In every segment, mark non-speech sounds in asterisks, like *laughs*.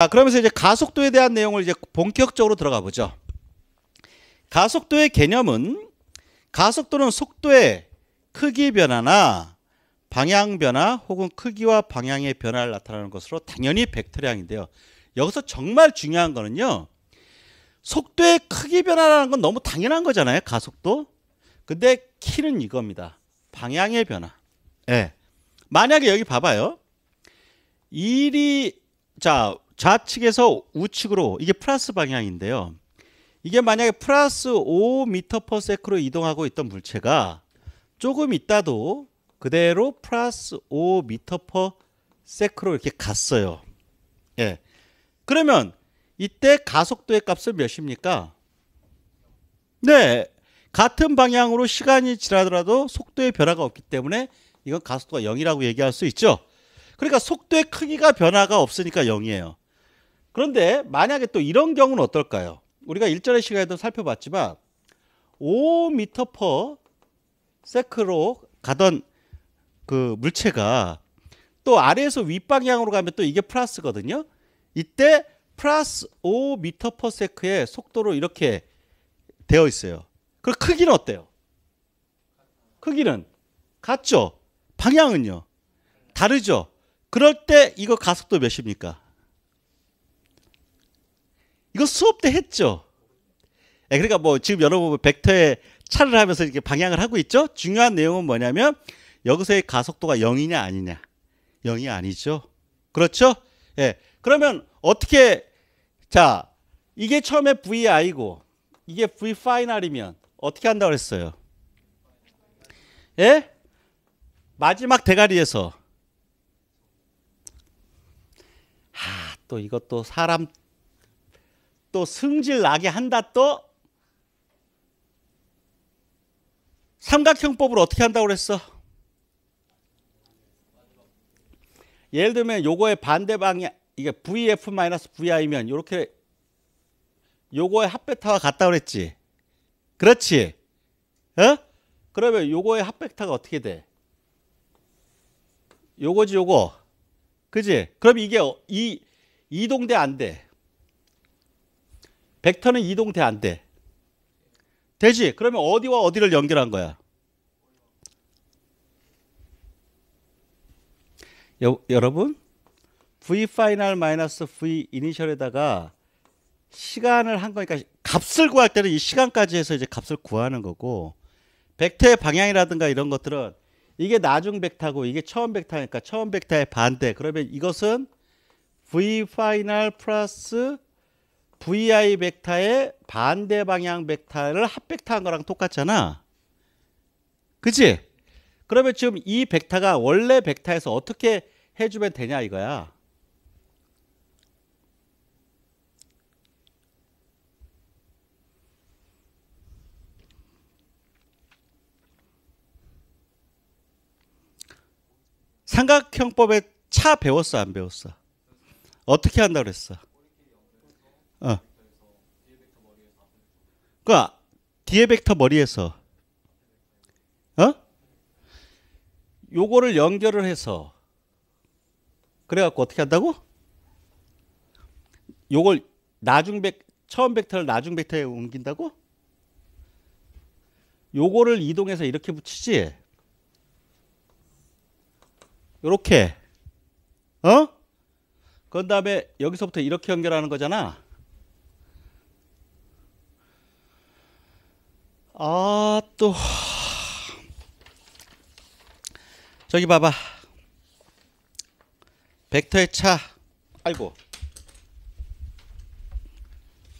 자, 그러면서 이제 가속도에 대한 내용을 이제 본격적으로 들어가 보죠. 가속도의 개념은 가속도는 속도의 크기 변화나 방향 변화 혹은 크기와 방향의 변화를 나타내는 것으로 당연히 벡터량인데요. 여기서 정말 중요한 거는요. 속도의 크기 변화라는 건 너무 당연한 거잖아요. 가속도. 근데 키는 이겁니다. 방향의 변화. 예. 네. 만약에 여기 봐봐요. 일이 자 좌측에서 우측으로 이게 플러스 방향인데요. 이게 만약에 플러스 5m/s로 이동하고 있던 물체가 조금 있다도 그대로 플러스 5m/s로 이렇게 갔어요. 예. 그러면 이때 가속도의 값은 몇입니까? 네. 같은 방향으로 시간이 지나더라도 속도의 변화가 없기 때문에 이건 가속도가 0이라고 얘기할 수 있죠. 그러니까 속도의 크기가 변화가 없으니까 0이에요. 그런데 만약에 또 이런 경우는 어떨까요? 우리가 일전의 시간에도 살펴봤지만 5m 퍼 세크로 가던 그 물체가 또 아래에서 윗방향으로 가면 또 이게 플러스거든요. 이때 플러스 5m 퍼 세크의 속도로 이렇게 되어 있어요. 그 크기는 어때요? 크기는 같죠? 방향은요? 다르죠? 그럴 때 이거 가속도 몇입니까? 이거 수업 때 했죠. 예, 그러니까 뭐 지금 여러분 벡터에 뭐 차를 하면서 이렇게 방향을 하고 있죠. 중요한 내용은 뭐냐면 여기서의 가속도가 0이냐 아니냐. 0이 아니죠. 그렇죠? 예. 그러면 어떻게 자, 이게 처음에 VI고 이게 V 파이널이면 어떻게 한다고 그랬어요? 예? 마지막 대가리에서 하, 또 이것도 사람 또 승질 나게 한다 또 삼각형법을 어떻게 한다고 그랬어? 예를 들면 요거의 반대방향 이게 VF 마이너스 VI면 이렇게 요거의 합베타와 같다 그랬지. 그렇지? 어? 그러면 요거의 합베타가 어떻게 돼? 요거지 요거. 그지? 그럼 이게 이 이동돼 안 돼. 벡터는 이동돼 안 돼? 되지? 그러면 어디와 어디를 연결한 거야? 여, 여러분 v 파이널 마이너스 v 이니셜에다가 시간을 한 거니까 값을 구할 때는 이 시간까지 해서 이제 값을 구하는 거고 벡터의 방향이라든가 이런 것들은 이게 나중 벡터고 이게 처음 벡터니까 처음 벡터의 반대 그러면 이것은 v 파이널 플러스 VI 벡터의 반대 방향 벡터를 합벡터한 거랑 똑같잖아. 그치? 그러면 지금 이 벡터가 원래 벡터에서 어떻게 해주면 되냐 이거야. 삼각형법에 차 배웠어 안 배웠어? 어떻게 한다 고 그랬어? 어. 그러니까 뒤에 벡터 머리에서 어? 요거를 연결을 해서 그래갖고 어떻게 한다고? 요걸 나중 벡 처음 벡터를 나중 벡터에 옮긴다고? 요거를 이동해서 이렇게 붙이지. 요렇게. 어? 그 다음에 여기서부터 이렇게 연결하는 거잖아. 아, 또. 저기 봐봐. 벡터의 차. 아이고.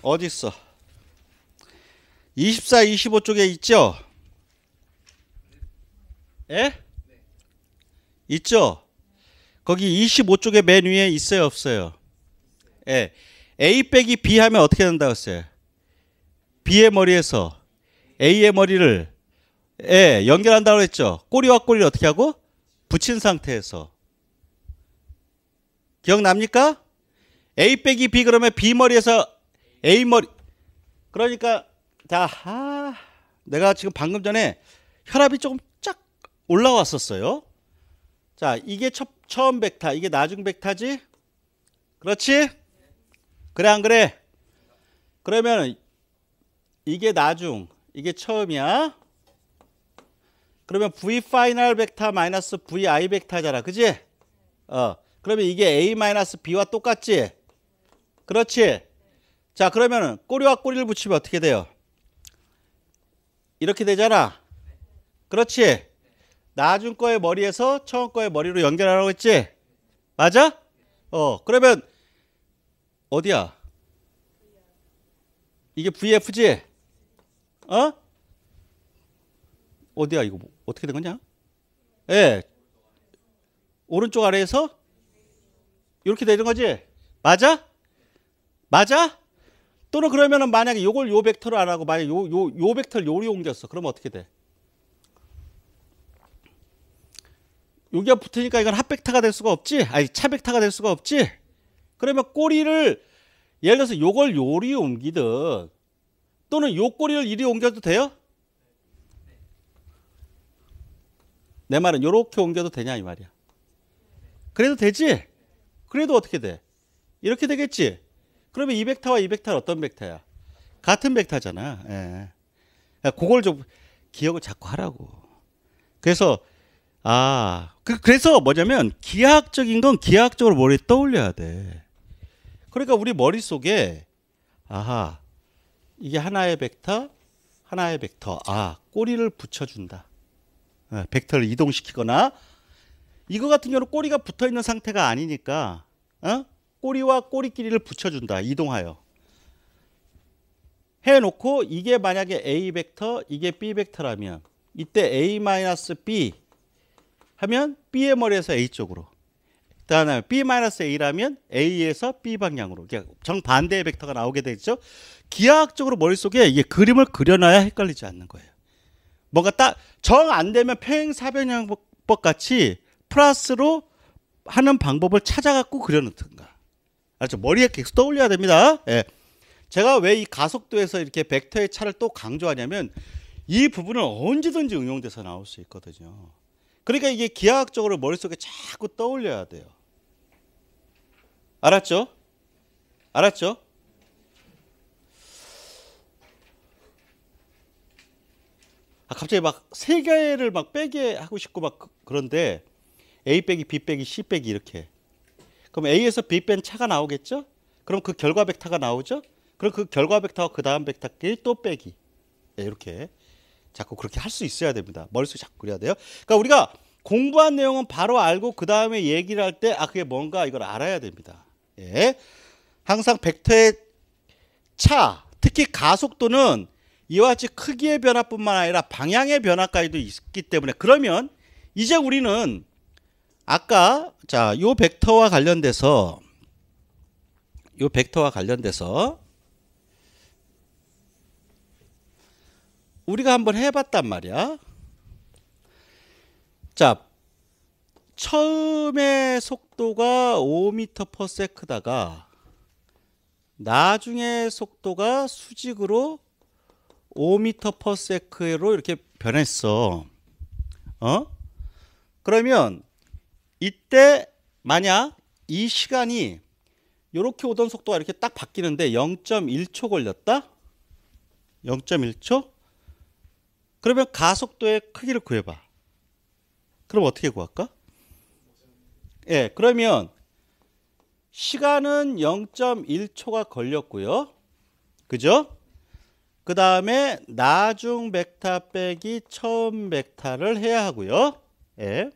어디 있어? 24, 25 쪽에 있죠? 예? 있죠? 거기 25쪽에 맨 위에 있어요, 없어요? 예. A 빼기 B 하면 어떻게 된다고 했어요? B의 머리에서 A의 머리를 에 연결한다고 했죠. 꼬리와 꼬리를 어떻게 하고 붙인 상태에서 기억납니까? A 빼기 B 그러면 B 머리에서 A 머리 그러니까 자 아, 내가 지금 방금 전에 혈압이 조금 쫙 올라왔었어요. 자 이게 첫, 처음 벡타 이게 나중 벡타지 그렇지? 그래 안 그래? 그러면 이게 나중 이게 처음이야. 그러면 V 파이널 벡터 마이너스 VI 벡터잖아. 그지? 어. 그러면 이게 A 마이너스 B와 똑같지? 그렇지? 자, 그러면 꼬리와 꼬리를 붙이면 어떻게 돼요? 이렇게 되잖아. 그렇지? 나중 거의 머리에서 처음 거의 머리로 연결하라고 했지? 맞아? 어, 그러면 어디야? 이게 VF지? 어? 어디야 이거 뭐, 어떻게 된 거냐? 예. 오른쪽 아래에서 이렇게 되는 거지. 맞아? 맞아? 또는 그러면은 만약에 요걸 요 벡터로 안 하고 만약 요요 요 벡터를 요리 옮겼어. 그러면 어떻게 돼? 여기가 붙으니까 이건 합벡터가될 수가 없지. 아니 차벡터가될 수가 없지. 그러면 꼬리를 예를 들어서 요걸 요리 옮기든 또는 요 꼬리를 이리 옮겨도 돼요? 내 말은 요렇게 옮겨도 되냐 이 말이야. 그래도 되지? 그래도 어떻게 돼? 이렇게 되겠지? 그러면 이 벡터와 이 벡터는 어떤 벡터야? 같은 벡터잖아. 예. 그러니까 그걸 좀 기억을 자꾸 하라고. 그래서 아, 그, 래서 뭐냐면 기하학적인 건 기하학적으로 머리에 떠올려야 돼. 그러니까 우리 머릿속에 아하 이게 하나의 벡터, 하나의 벡터. 아, 꼬리를 붙여준다. 예, 벡터를 이동시키거나 이거 같은 경우는 꼬리가 붙어 있는 상태가 아니니까 어? 꼬리와 꼬리끼리를 붙여준다. 이동하여. 해놓고 이게 만약에 A 벡터, 이게 B 벡터라면 이때 A-B 하면 B의 머리에서 A쪽으로 다음에 B-A라면 A에서 B 방향으로 정반대의 벡터가 나오게 되죠. 기하학적으로 머릿속에 이게 그림을 그려놔야 헷갈리지 않는 거예요. 뭔가 딱 정 안 되면 평행사변형법 같이 플러스로 하는 방법을 찾아갖고 그려놓든가. 알죠? 머리에 계속 떠올려야 됩니다. 예. 제가 왜 이 가속도에서 이렇게 벡터의 차를 또 강조하냐면 이 부분은 언제든지 응용돼서 나올 수 있거든요. 그러니까 이게 기하학적으로 머릿속에 자꾸 떠올려야 돼요. 알았죠? 알았죠? 아, 갑자기 막 세 개를 막 빼게 하고 싶고 막 그, 그런데 A 빼기 B 빼기 C 빼기 이렇게. 그럼 A에서 B 뺀 차가 나오겠죠? 그럼 그 결과 벡터가 나오죠? 그럼 그 결과 벡터와 그 다음 벡터끼리 또 빼기. 네, 이렇게 자꾸 그렇게 할 수 있어야 됩니다. 머릿속에 자꾸 그래야 돼요. 그러니까 우리가 공부한 내용은 바로 알고 그 다음에 얘기를 할 때아 그게 뭔가 이걸 알아야 됩니다. 예. 항상 벡터의 차, 특히 가속도는 이와 같이 크기의 변화뿐만 아니라 방향의 변화까지도 있기 때문에 그러면 이제 우리는 아까 자, 요 벡터와 관련돼서 요 벡터와 관련돼서 우리가 한번 해봤단 말이야. 자, 처음에 속도가 5m/s다가 나중에 속도가 수직으로 5m/s로 이렇게 변했어. 어? 그러면 이때 만약 이 시간이 이렇게 오던 속도가 이렇게 딱 바뀌는데 0.1초 걸렸다? 0.1초? 그러면 가속도의 크기를 구해봐. 그럼 어떻게 구할까? 예, 그러면 시간은 0.1초가 걸렸고요. 그죠? 그 다음에 나중 벡터 빼기 처음 벡터를 해야 하고요. 예.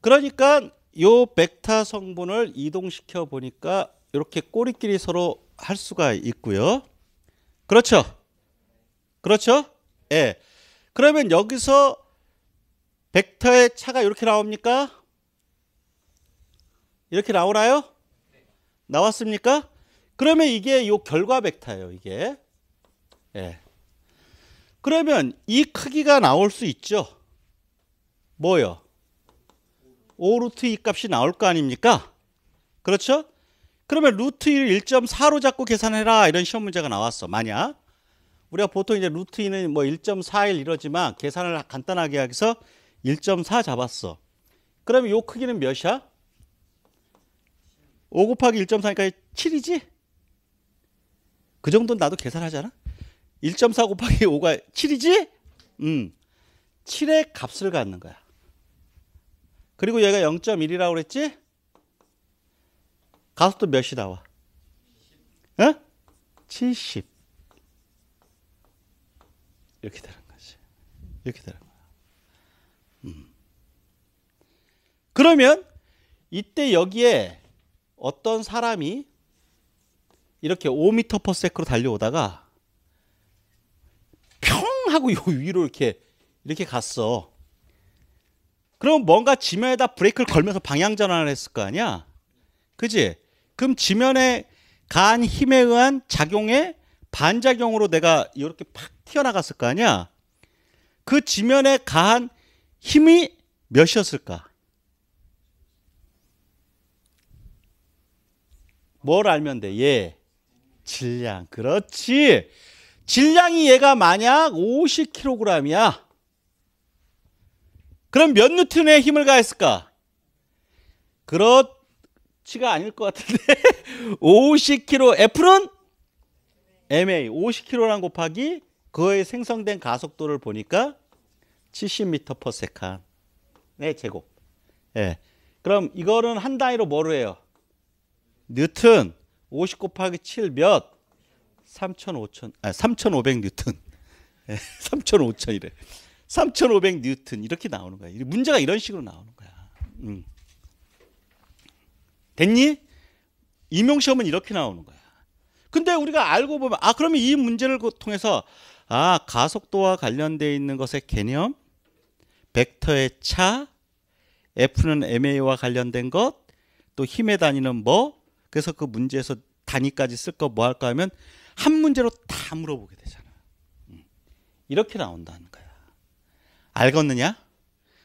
그러니까 요 벡터 성분을 이동시켜 보니까 이렇게 꼬리끼리 서로 할 수가 있고요. 그렇죠? 그렇죠? 예. 그러면 여기서 벡터의 차가 이렇게 나옵니까? 이렇게 나오나요? 나왔습니까? 그러면 이게 요 결과 벡터예요, 이게. 예. 그러면 이 크기가 나올 수 있죠. 뭐요? 5 루트 2 값이 나올 거 아닙니까? 그렇죠? 그러면 루트 1 1.4로 잡고 계산해라 이런 시험 문제가 나왔어. 만약 우리가 보통 이제 루트 2는 뭐 1.41 이러지만 계산을 간단하게 해서 1.4 잡았어. 그러면 이 크기는 몇이야? 5 곱하기 1.4니까 7이지? 그 정도는 나도 계산하잖아. 1.4 곱하기 5가 7이지? 음. 7의 값을 갖는 거야. 그리고 얘가 0.1이라고 그랬지? 가속도 몇이 나와? 어? 70. 이렇게 되는 거지. 이렇게 되는 거야. 음. 그러면 이때 여기에 어떤 사람이 이렇게 5m/s로 달려오다가 평 하고 요 위로 이렇게 이렇게 갔어. 그럼 뭔가 지면에다 브레이크를 걸면서 방향 전환을 했을 거 아니야? 그지? 그럼 지면에 간 힘에 의한 작용에 반작용으로 내가 이렇게 팍 튀어나갔을 거 아니야? 그 지면에 가한 힘이 몇이었을까? 뭘 알면 돼? 예. 질량. 그렇지. 질량이 얘가 만약 50kg이야. 그럼 몇 뉴턴의 힘을 가했을까? 그렇지가 아닐 것 같은데. 50kg. *laughs* F는 MA. 50kg랑 곱하기 그거에 생성된 가속도를 보니까 70m s e 의 제곱. 예. 그럼 이거는 한 단위로 뭐로 해요? 뉴튼50 곱하기 7 몇? 3,500, 아, 3,500뉴튼 3,500이래. 3,500뉴튼 이렇게 나오는 거야. 문제가 이런 식으로 나오는 거야. 음. 됐니? 임용 시험은 이렇게 나오는 거야. 근데 우리가 알고 보면 아 그러면 이 문제를 통해서 아 가속도와 관련되어 있는 것의 개념, 벡터의 차, F는 ma와 관련된 것, 또 힘에 다니는 뭐 그래서 그 문제에서 단위까지 쓸 거 뭐 할까 하면 한 문제로 다 물어보게 되잖아. 음. 이렇게 나온다는 거야. 알겠느냐?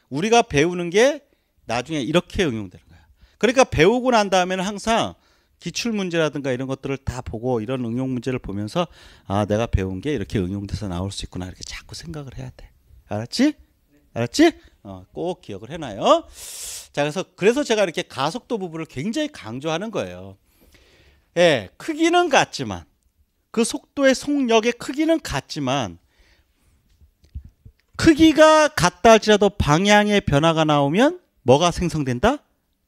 우리가 배우는 게 나중에 이렇게 응용되는 거야. 그러니까 배우고 난 다음에는 항상 기출 문제라든가 이런 것들을 다 보고 이런 응용 문제를 보면서 아 내가 배운 게 이렇게 응용돼서 나올 수 있구나 이렇게 자꾸 생각을 해야 돼. 알았지? 알았지? 어, 꼭 기억을 해놔요. 자, 그래서 그래서 제가 이렇게 가속도 부분을 굉장히 강조하는 거예요. 예, 크기는 같지만 그 속도의 속력의 크기는 같지만 크기가 같다 할지라도 방향의 변화가 나오면 뭐가 생성된다?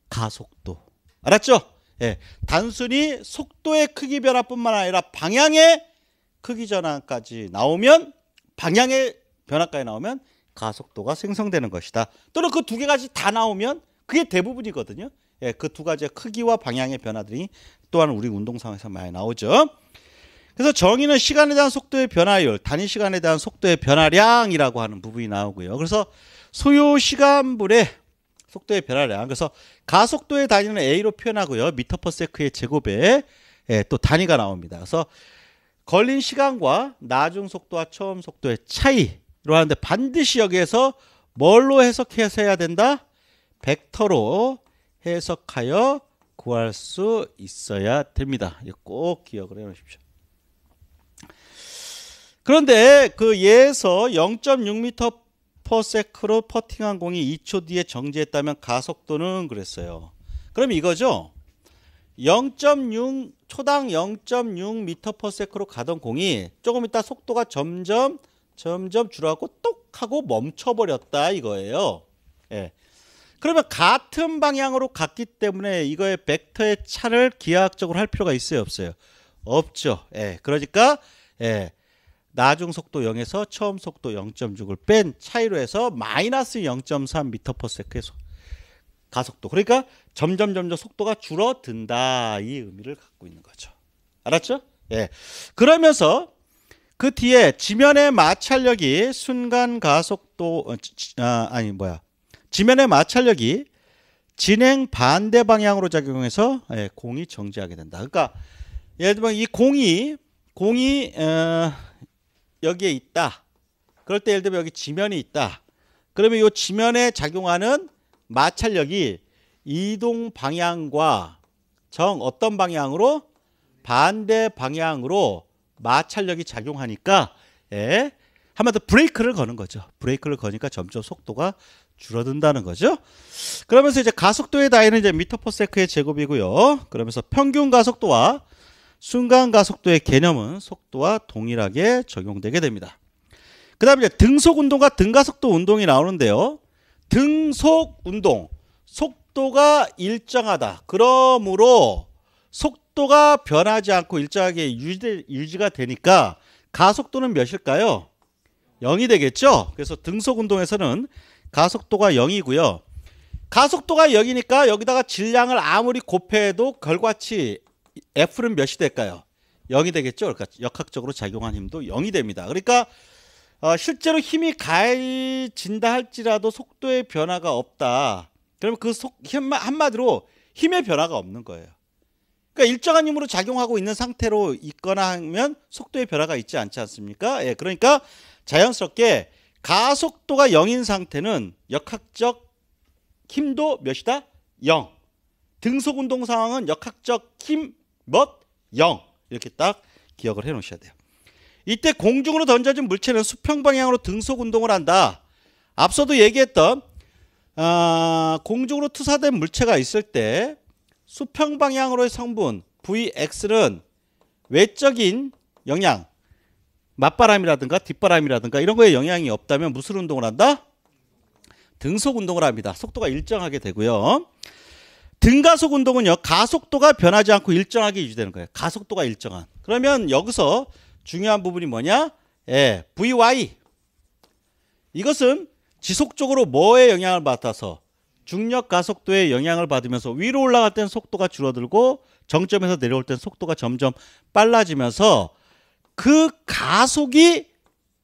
가속도. 알았죠? 예, 단순히 속도의 크기 변화뿐만 아니라 방향의 크기 전환까지 나오면 방향의 변화까지 나오면 가속도가 생성되는 것이다. 또는 그 두 개가지 다 나오면 그게 대부분이거든요. 예, 그두 가지의 크기와 방향의 변화들이 또한 우리 운동상에서 많이 나오죠. 그래서 정의는 시간에 대한 속도의 변화율, 단위 시간에 대한 속도의 변화량이라고 하는 부분이 나오고요. 그래서 소요 시간불의 속도의 변화량. 그래서 가속도의 단위는 A로 표현하고요. 미터 퍼세크의 제곱에 예, 또 단위가 나옵니다. 그래서 걸린 시간과 나중 속도와 처음 속도의 차이 하는데 반드시 여기에서 뭘로 해석해서 야 된다? 벡터로 해석하여 구할 수 있어야 됩니다. 꼭 기억을 해 놓으십시오. 그런데 그 예에서 0.6m 퍼세크로 퍼팅한 공이 2초 뒤에 정지했다면 가속도는 그랬어요. 그럼 이거죠. 0.6 초당 0.6m 퍼세크로 가던 공이 조금 있다 속도가 점점 점점 줄어갖고 똑 하고 멈춰버렸다 이거예요. 예. 그러면 같은 방향으로 갔기 때문에 이거의 벡터의 차를 기하학적으로 할 필요가 있어요 없어요? 없죠. 예. 그러니까 예. 나중 속도 0에서 처음 속도 0.6을 뺀 차이로 해서 마이너스 0.3ms/s의 가속도. 그러니까 점점 점점 속도가 줄어든다 이 의미를 갖고 있는 거죠. 알았죠? 예. 그러면서 그 뒤에 지면의 마찰력이 순간 가속도 어, 아, 아니 뭐야 지면의 마찰력이 진행 반대 방향으로 작용해서 예, 공이 정지하게 된다. 그러니까 예를 들면 이 공이 공이 어, 여기에 있다. 그럴 때 예를 들면 여기 지면이 있다. 그러면 이 지면에 작용하는 마찰력이 이동 방향과 정 어떤 방향으로 반대 방향으로 마찰력이 작용하니까 예, 한마디 브레이크를 거는 거죠. 브레이크를 거니까 점점 속도가 줄어든다는 거죠. 그러면서 이제 가속도의 단위는 이제 미터 퍼세크의 제곱이고요. 그러면서 평균 가속도와 순간 가속도의 개념은 속도와 동일하게 적용되게 됩니다. 그 다음에 이제 등속 운동과 등가속도 운동이 나오는데요. 등속 운동 속도가 일정하다. 그러므로 속도 속도가 변하지 않고 일정하게 유지, 유지가 되니까 가속도는 몇일까요? 0이 되겠죠? 그래서 등속 운동에서는 가속도가 0이고요. 가속도가 0이니까 여기다가 질량을 아무리 곱해도 결과치 F는 몇이 될까요? 0이 되겠죠? 그러니까 역학적으로 작용한 힘도 0이 됩니다. 그러니까 어, 실제로 힘이 가해진다 할지라도 속도의 변화가 없다. 그러면 그 속, 한마디로 힘의 변화가 없는 거예요. 그러니까 일정한 힘으로 작용하고 있는 상태로 있거나 하면 속도의 변화가 있지 않지 않습니까? 예, 그러니까 자연스럽게 가속도가 0인 상태는 역학적 힘도 몇이다? 0. 등속 운동 상황은 역학적 힘 몇? 0. 이렇게 딱 기억을 해 놓으셔야 돼요. 이때 공중으로 던져진 물체는 수평 방향으로 등속 운동을 한다. 앞서도 얘기했던 어, 공중으로 투사된 물체가 있을 때 수평 방향으로의 성분 VX는 외적인 영향, 맞바람이라든가 뒷바람이라든가 이런 거에 영향이 없다면 무슨 운동을 한다? 등속 운동을 합니다. 속도가 일정하게 되고요. 등가속 운동은요. 가속도가 변하지 않고 일정하게 유지되는 거예요. 가속도가 일정한. 그러면 여기서 중요한 부분이 뭐냐? 예, VY. 이것은 지속적으로 뭐에 영향을 받아서 중력 가속도의 영향을 받으면서 위로 올라갈 땐 속도가 줄어들고 정점에서 내려올 땐 속도가 점점 빨라지면서 그 가속이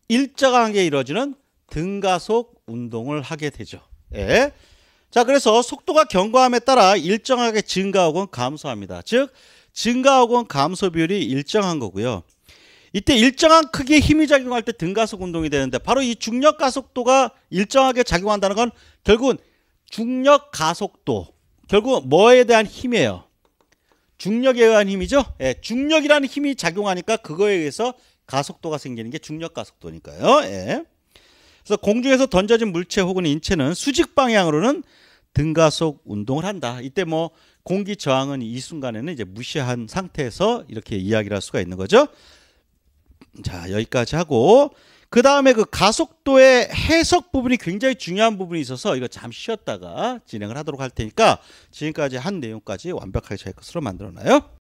일정하게 이루어지는 등가속 운동을 하게 되죠. 예. 자, 그래서 속도가 경과함에 따라 일정하게 증가 혹은 감소합니다. 즉, 증가 혹은 감소 비율이 일정한 거고요. 이때 일정한 크기의 힘이 작용할 때 등가속 운동이 되는데 바로 이 중력 가속도가 일정하게 작용한다는 건 결국은 중력 가속도 결국 뭐에 대한 힘이에요? 중력에 의한 힘이죠. 예, 중력이라는 힘이 작용하니까 그거에 의해서 가속도가 생기는 게 중력 가속도니까요. 예. 그래서 공중에서 던져진 물체 혹은 인체는 수직 방향으로는 등가속 운동을 한다. 이때 뭐 공기 저항은 이 순간에는 이제 무시한 상태에서 이렇게 이야기를 할 수가 있는 거죠. 자, 여기까지 하고 그 다음에 그 가속도의 해석 부분이 굉장히 중요한 부분이 있어서 이거 잠시 쉬었다가 진행을 하도록 할 테니까 지금까지 한 내용까지 완벽하게 저희 것으로 만들어놔요.